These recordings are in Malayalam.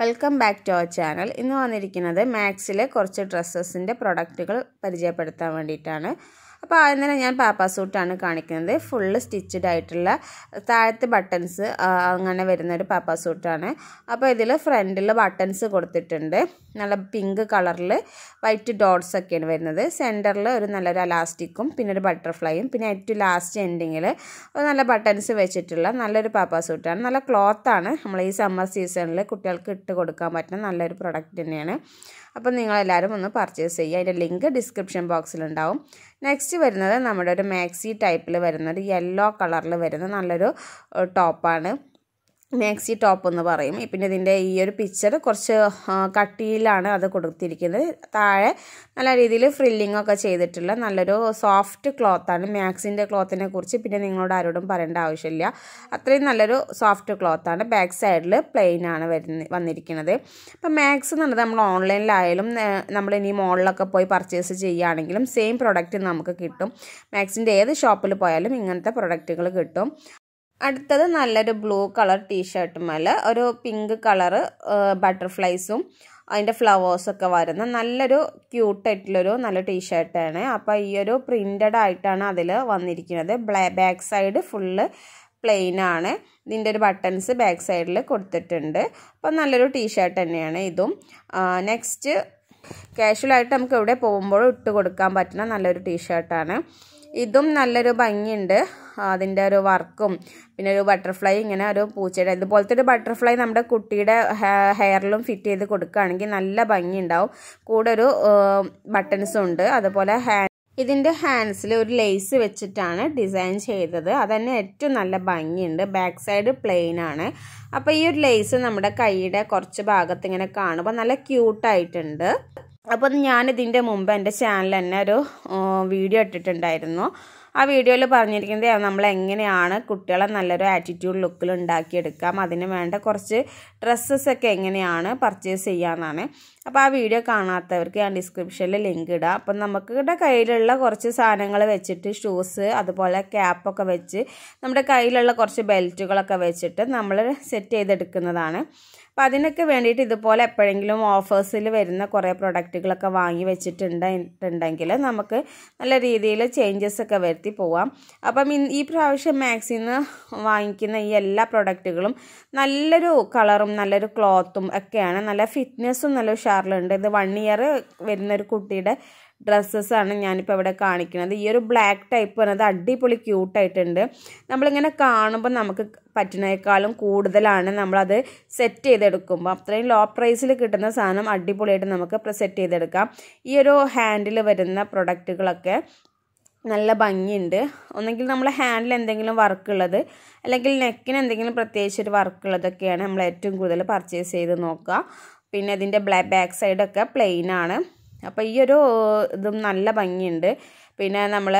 welcome back to our channel ഇന്ന് വന്നിരിക്കുന്നത് മാക്സിലെ കുറച്ച് ഡ്രസ്സസിൻ്റെ പ്രൊഡക്റ്റുകൾ പരിചയപ്പെടുത്താൻ വേണ്ടിയിട്ടാണ് അപ്പോൾ ആദ്യം തന്നെ ഞാൻ പാപ്പാ സൂട്ടാണ് കാണിക്കുന്നത് ഫുള്ള് സ്റ്റിച്ചഡ് ആയിട്ടുള്ള താഴത്തെ ബട്ടൺസ് അങ്ങനെ വരുന്നൊരു പാപ്പാ സൂട്ടാണ് അപ്പോൾ ഇതിൽ ഫ്രണ്ടിൽ ബട്ടൺസ് കൊടുത്തിട്ടുണ്ട് നല്ല പിങ്ക് കളറിൽ വൈറ്റ് ഡോട്ട്സ് ഒക്കെയാണ് വരുന്നത് സെൻറ്ററിൽ ഒരു നല്ലൊരു അലാസ്റ്റിക്കും പിന്നെ ഒരു ബട്ടർഫ്ലൈയും പിന്നെ ഏറ്റവും ലാസ്റ്റ് എൻഡിങ്ങിൽ നല്ല ബട്ടൺസ് വെച്ചിട്ടുള്ള നല്ലൊരു പാപ്പാ സൂട്ടാണ് നല്ല ക്ലോത്താണ് നമ്മൾ ഈ സമ്മർ സീസണിൽ കുട്ടികൾക്ക് ഇട്ട് കൊടുക്കാൻ പറ്റുന്ന നല്ലൊരു പ്രൊഡക്റ്റ് തന്നെയാണ് അപ്പം നിങ്ങളെല്ലാവരും ഒന്ന് പർച്ചേസ് ചെയ്യുക അതിൻ്റെ ലിങ്ക് ഡിസ്ക്രിപ്ഷൻ ബോക്സിലുണ്ടാവും നെക്സ്റ്റ് വരുന്നത് നമ്മുടെ ഒരു മാക്സി ടൈപ്പിൽ വരുന്ന ഒരു യെല്ലോ കളറിൽ വരുന്ന നല്ലൊരു ടോപ്പാണ് മാക്സി ടോപ്പ് എന്ന് പറയും പിന്നെ ഇതിൻ്റെ ഈ ഒരു പിക്ചർ കുറച്ച് കട്ടിയിലാണ് അത് കൊടുത്തിരിക്കുന്നത് താഴെ നല്ല രീതിയിൽ ഫ്രില്ലിംഗ് ഒക്കെ ചെയ്തിട്ടുള്ള നല്ലൊരു സോഫ്റ്റ് ക്ലോത്താണ് മാക്സിൻ്റെ ക്ലോത്തിനെ കുറിച്ച് പിന്നെ നിങ്ങളോട് ആരോടും പറയേണ്ട ആവശ്യമില്ല അത്രയും നല്ലൊരു സോഫ്റ്റ് ക്ലോത്താണ് ബാക്ക് സൈഡിൽ പ്ലെയിൻ ആണ് വരുന്ന വന്നിരിക്കുന്നത് അപ്പം മാക്സ് എന്ന് പറഞ്ഞത് നമ്മൾ ഓൺലൈനിലായാലും നമ്മൾ ഇനി മോളിലൊക്കെ പോയി പർച്ചേസ് ചെയ്യുകയാണെങ്കിലും സെയിം പ്രൊഡക്റ്റ് നമുക്ക് കിട്ടും മാക്സിൻ്റെ ഏത് ഷോപ്പിൽ പോയാലും ഇങ്ങനത്തെ പ്രൊഡക്റ്റുകൾ കിട്ടും അടുത്തത് നല്ലൊരു ബ്ലൂ കളർ ടീഷർട്ടുമല്ല ഒരു പിങ്ക് കളറ് ബട്ടർഫ്ലൈസും അതിൻ്റെ ഫ്ലവേഴ്സൊക്കെ വരുന്ന നല്ലൊരു ക്യൂട്ടായിട്ടുള്ളൊരു നല്ല ടീഷർട്ടാണ് അപ്പോൾ ഈ ഒരു പ്രിൻ്റഡ് ആയിട്ടാണ് അതിൽ വന്നിരിക്കുന്നത് ബാക്ക് സൈഡ് ഫുള്ള് പ്ലെയിൻ ആണ് ഇതിൻ്റെ ഒരു ബട്ടൺസ് ബാക്ക് സൈഡിൽ കൊടുത്തിട്ടുണ്ട് അപ്പോൾ നല്ലൊരു ടീഷർട്ട് തന്നെയാണ് ഇതും നെക്സ്റ്റ് കാഷ്വലായിട്ട് നമുക്ക് എവിടെ പോകുമ്പോഴും ഇട്ട് കൊടുക്കാൻ പറ്റുന്ന നല്ലൊരു ടീഷർട്ടാണ് ഇതും നല്ലൊരു ഭംഗിയുണ്ട് അതിൻ്റെ ഒരു വർക്കും പിന്നെ ഒരു ബട്ടർഫ്ലൈ ഇങ്ങനെ ഒരു പൂച്ചയുടെ ഇതുപോലത്തെ ഒരു ബട്ടർഫ്ലൈ നമ്മുടെ കുട്ടിയുടെ ഹെയറിലും ഫിറ്റ് ചെയ്ത് കൊടുക്കുകയാണെങ്കിൽ നല്ല ഭംഗിയുണ്ടാവും കൂടെ ഒരു ബട്ടൺസും ഉണ്ട് അതുപോലെ ഹാൻഡ് ഇതിൻ്റെ ഹാൻഡ്സിൽ ഒരു ലേസ് വെച്ചിട്ടാണ് ഡിസൈൻ ചെയ്തത് അതന്നെ ഏറ്റവും നല്ല ഭംഗിയുണ്ട് ബാക്ക് സൈഡ് പ്ലെയിൻ ആണ് അപ്പോൾ ഈ ഒരു ലേസ് നമ്മുടെ കൈയുടെ കുറച്ച് ഭാഗത്ത് ഇങ്ങനെ കാണുമ്പോൾ നല്ല ക്യൂട്ടായിട്ടുണ്ട് അപ്പോൾ ഞാനിതിൻ്റെ മുമ്പ് എൻ്റെ ചാനലിൽ തന്നെ ഒരു വീഡിയോ ഇട്ടിട്ടുണ്ടായിരുന്നു ആ വീഡിയോയിൽ പറഞ്ഞിരിക്കുന്നത് നമ്മൾ എങ്ങനെയാണ് കുട്ടികളെ നല്ലൊരു ആറ്റിറ്റ്യൂഡ് ലുക്കിൽ ഉണ്ടാക്കിയെടുക്കാം അതിന് വേണ്ട കുറച്ച് ഒക്കെ എങ്ങനെയാണ് പർച്ചേസ് ചെയ്യാമെന്നാണ് അപ്പോൾ ആ വീഡിയോ കാണാത്തവർക്ക് ഞാൻ ഡിസ്ക്രിപ്ഷനിൽ ലിങ്ക് ഇടാം അപ്പം നമുക്കിവിടെ കയ്യിലുള്ള കുറച്ച് സാധനങ്ങൾ വെച്ചിട്ട് ഷൂസ് അതുപോലെ ക്യാപ്പൊക്കെ വെച്ച് നമ്മുടെ കയ്യിലുള്ള കുറച്ച് ബെൽറ്റുകളൊക്കെ വെച്ചിട്ട് നമ്മൾ സെറ്റ് ചെയ്തെടുക്കുന്നതാണ് അപ്പം അതിനൊക്കെ വേണ്ടിയിട്ട് ഇതുപോലെ എപ്പോഴെങ്കിലും ഓഫേഴ്സിൽ വരുന്ന കുറേ പ്രൊഡക്റ്റുകളൊക്കെ വാങ്ങി വെച്ചിട്ടുണ്ടെങ്കിൽ നമുക്ക് നല്ല രീതിയിൽ ചേഞ്ചസ് ഒക്കെ വരുത്തി പോവാം അപ്പം ഈ പ്രാവശ്യം മാക്സിന്ന് വാങ്ങിക്കുന്ന ഈ എല്ലാ പ്രൊഡക്റ്റുകളും നല്ലൊരു കളറും നല്ലൊരു ക്ലോത്തും ഒക്കെയാണ് നല്ല ഫിറ്റ്നസ്സും നല്ല ഉഷാറിലുണ്ട് ഇത് വൺ ഇയർ വരുന്നൊരു കുട്ടിയുടെ ഡ്രസ്സസ്സാണ് ഞാനിപ്പോൾ ഇവിടെ കാണിക്കുന്നത് ഈ ഒരു ബ്ലാക്ക് ടൈപ്പ് പറഞ്ഞത് അടിപൊളി ക്യൂട്ടായിട്ടുണ്ട് നമ്മളിങ്ങനെ കാണുമ്പോൾ നമുക്ക് പറ്റുന്നതിനേക്കാളും കൂടുതലാണ് നമ്മളത് സെറ്റ് ചെയ്തെടുക്കുമ്പോൾ അത്രയും ലോ പ്രൈസിൽ കിട്ടുന്ന സാധനം അടിപൊളിയായിട്ട് നമുക്ക് സെറ്റ് ചെയ്തെടുക്കാം ഈ ഒരു ഹാൻഡിൽ വരുന്ന പ്രൊഡക്റ്റുകളൊക്കെ നല്ല ഭംഗിയുണ്ട് ഒന്നെങ്കിൽ നമ്മൾ ഹാൻഡിൽ എന്തെങ്കിലും വർക്ക് ഉള്ളത് അല്ലെങ്കിൽ നെക്കിന് എന്തെങ്കിലും പ്രത്യേകിച്ച് ഒരു വർക്ക് ഉള്ളതൊക്കെയാണ് നമ്മൾ ഏറ്റവും കൂടുതൽ പർച്ചേസ് ചെയ്ത് നോക്കുക പിന്നെ ഇതിൻ്റെ ബ്ലാക്ക് ബാക്ക് സൈഡൊക്കെ പ്ലെയിൻ ആണ് അപ്പോൾ ഈ ഒരു ഇതും നല്ല ഭംഗിയുണ്ട് പിന്നെ നമ്മൾ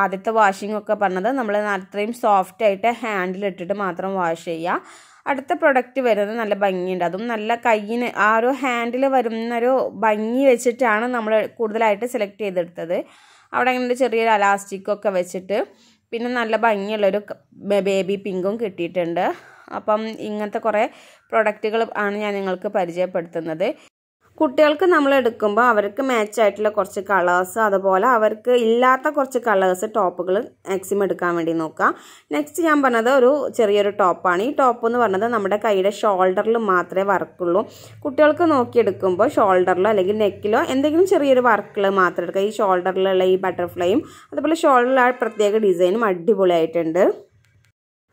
ആദ്യത്തെ വാഷിംഗ് ഒക്കെ പറഞ്ഞത് നമ്മൾ അത്രയും സോഫ്റ്റ് ആയിട്ട് ഹാൻഡിലിട്ടിട്ട് മാത്രം വാഷ് ചെയ്യുക അടുത്ത പ്രൊഡക്റ്റ് വരുന്നത് നല്ല ഭംഗിയുണ്ട് അതും നല്ല കയ്യിന് ആ ഒരു ഹാൻഡിൽ വരുന്നൊരു ഭംഗി വെച്ചിട്ടാണ് നമ്മൾ കൂടുതലായിട്ട് സെലക്ട് ചെയ്തെടുത്തത് അവിടെ അങ്ങനെ ചെറിയൊരു അലാസ്റ്റിക്കൊക്കെ വെച്ചിട്ട് പിന്നെ നല്ല ഭംഗിയുള്ളൊരു ബേബി പിങ്കും കിട്ടിയിട്ടുണ്ട് അപ്പം ഇങ്ങനത്തെ കുറേ പ്രൊഡക്റ്റുകൾ ആണ് ഞാൻ നിങ്ങൾക്ക് പരിചയപ്പെടുത്തുന്നത് കുട്ടികൾക്ക് നമ്മൾ എടുക്കുമ്പോൾ അവർക്ക് മാച്ച് ആയിട്ടുള്ള കുറച്ച് കളേഴ്സ് അതുപോലെ അവർക്ക് ഇല്ലാത്ത കുറച്ച് കളേഴ്സ് ടോപ്പുകൾ മാക്സിമം എടുക്കാൻ വേണ്ടി നോക്കാം നെക്സ്റ്റ് ഞാൻ പറഞ്ഞത് ഒരു ചെറിയൊരു ടോപ്പാണ് ഈ ടോപ്പ് എന്ന് പറഞ്ഞത് നമ്മുടെ കൈയുടെ ഷോൾഡറിൽ മാത്രമേ വർക്കുള്ളൂ കുട്ടികൾക്ക് നോക്കിയെടുക്കുമ്പോൾ ഷോൾഡറിലോ അല്ലെങ്കിൽ നെക്കിലോ എന്തെങ്കിലും ചെറിയൊരു വർക്കുകൾ മാത്രം എടുക്കുക ഈ ഷോൾഡറിലുള്ള ഈ ബട്ടർഫ്ലൈയും അതുപോലെ ഷോൾഡറിൽ പ്രത്യേക ഡിസൈനും അടിപൊളിയായിട്ടുണ്ട്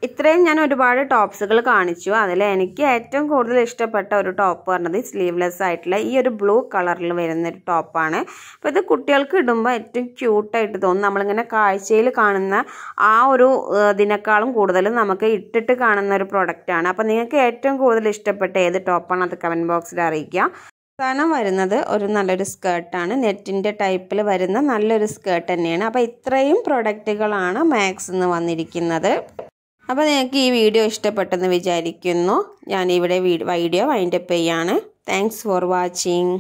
ഇത്രയും ഞാൻ ഒരുപാട് ടോപ്സുകൾ കാണിച്ചു അതിൽ എനിക്ക് ഏറ്റവും കൂടുതൽ ഇഷ്ടപ്പെട്ട ഒരു ടോപ്പ് പറഞ്ഞത് സ്ലീവ്ലെസ് ആയിട്ടുള്ള ഈ ഒരു ബ്ലൂ കളറിൽ വരുന്ന ഒരു ടോപ്പാണ് അപ്പോൾ ഇത് കുട്ടികൾക്ക് ഇടുമ്പോൾ ഏറ്റവും ക്യൂട്ടായിട്ട് തോന്നും നമ്മളിങ്ങനെ കാഴ്ചയിൽ കാണുന്ന ആ ഒരു ഇതിനേക്കാളും കൂടുതൽ നമുക്ക് ഇട്ടിട്ട് കാണുന്ന ഒരു പ്രൊഡക്റ്റാണ് അപ്പോൾ നിങ്ങൾക്ക് ഏറ്റവും കൂടുതൽ ഇഷ്ടപ്പെട്ട ഏത് ടോപ്പാണ് അത് കമൻറ്റ് ബോക്സിൽ അറിയിക്കുക സാധനം വരുന്നത് ഒരു നല്ലൊരു സ്കേർട്ടാണ് നെറ്റിൻ്റെ ടൈപ്പിൽ വരുന്ന നല്ലൊരു സ്കേർട്ട് തന്നെയാണ് അപ്പോൾ ഇത്രയും പ്രൊഡക്റ്റുകളാണ് മാക്സിന്ന് വന്നിരിക്കുന്നത് അപ്പോൾ നിങ്ങൾക്ക് ഈ വീഡിയോ ഇഷ്ടപ്പെട്ടെന്ന് വിചാരിക്കുന്നു ഞാനിവിടെ വീഡിയോ വൈൻഡപ്പ് ചെയ്യാണ് താങ്ക്സ് ഫോർ വാച്ചിങ്